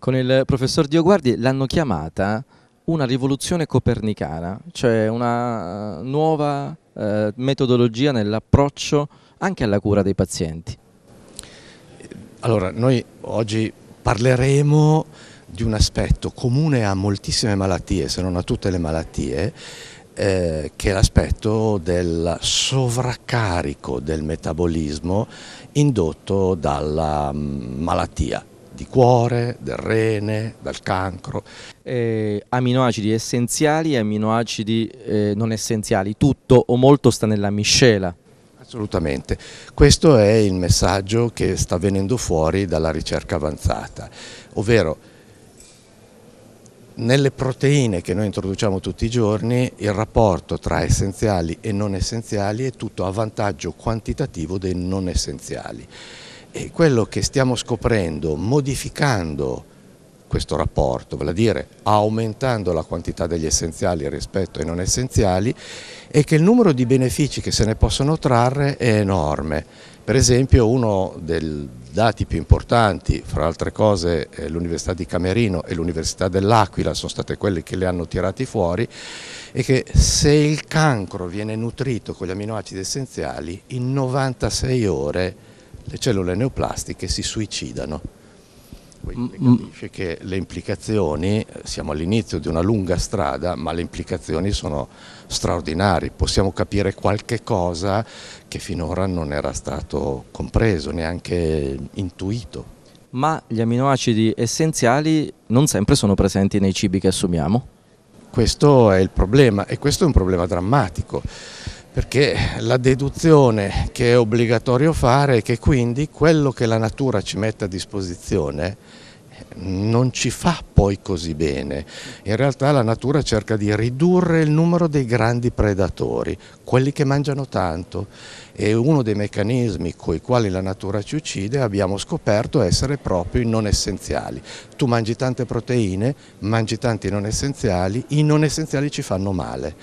Con il professor Dio Guardi l'hanno chiamata una rivoluzione copernicana, cioè una eh, nuova eh, metodologia nell'approccio anche alla cura dei pazienti. Allora, noi oggi parleremo di un aspetto comune a moltissime malattie, se non a tutte le malattie, eh, che è l'aspetto del sovraccarico del metabolismo indotto dalla mm, malattia, di cuore, del rene, dal cancro. Eh, aminoacidi essenziali e aminoacidi eh, non essenziali, tutto o molto sta nella miscela. Assolutamente, questo è il messaggio che sta venendo fuori dalla ricerca avanzata, ovvero nelle proteine che noi introduciamo tutti i giorni il rapporto tra essenziali e non essenziali è tutto a vantaggio quantitativo dei non essenziali. E quello che stiamo scoprendo modificando questo rapporto, vale a dire aumentando la quantità degli essenziali rispetto ai non essenziali, è che il numero di benefici che se ne possono trarre è enorme. Per esempio uno dei dati più importanti, fra altre cose l'Università di Camerino e l'Università dell'Aquila sono state quelle che le hanno tirati fuori, è che se il cancro viene nutrito con gli aminoacidi essenziali, in 96 ore le cellule neoplastiche si suicidano. Quindi mm, capisce che le implicazioni, siamo all'inizio di una lunga strada, ma le implicazioni sono straordinarie. Possiamo capire qualche cosa che finora non era stato compreso, neanche intuito. Ma gli aminoacidi essenziali non sempre sono presenti nei cibi che assumiamo? Questo è il problema e questo è un problema drammatico perché la deduzione che è obbligatorio fare è che quindi quello che la natura ci mette a disposizione non ci fa poi così bene. In realtà la natura cerca di ridurre il numero dei grandi predatori, quelli che mangiano tanto e uno dei meccanismi con i quali la natura ci uccide abbiamo scoperto essere proprio i non essenziali. Tu mangi tante proteine, mangi tanti non essenziali, i non essenziali ci fanno male.